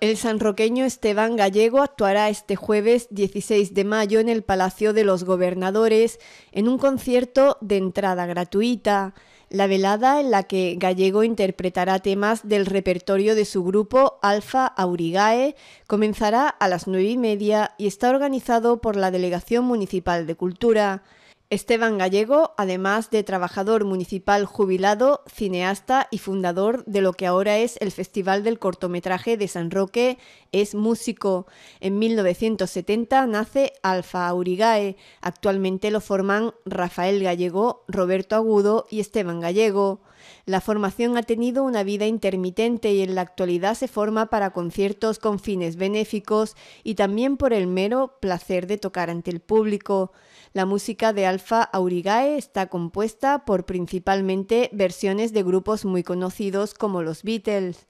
El sanroqueño Esteban Gallego actuará este jueves 16 de mayo en el Palacio de los Gobernadores en un concierto de entrada gratuita. La velada en la que Gallego interpretará temas del repertorio de su grupo Alfa Aurigae comenzará a las nueve y media y está organizado por la Delegación Municipal de Cultura. Esteban Gallego, además de trabajador municipal jubilado, cineasta y fundador de lo que ahora es el Festival del Cortometraje de San Roque, es músico. En 1970 nace Alfa Aurigae. Actualmente lo forman Rafael Gallego, Roberto Agudo y Esteban Gallego. La formación ha tenido una vida intermitente y en la actualidad se forma para conciertos con fines benéficos y también por el mero placer de tocar ante el público. La música de Alfa Alpha Aurigae está compuesta por principalmente versiones de grupos muy conocidos como los Beatles,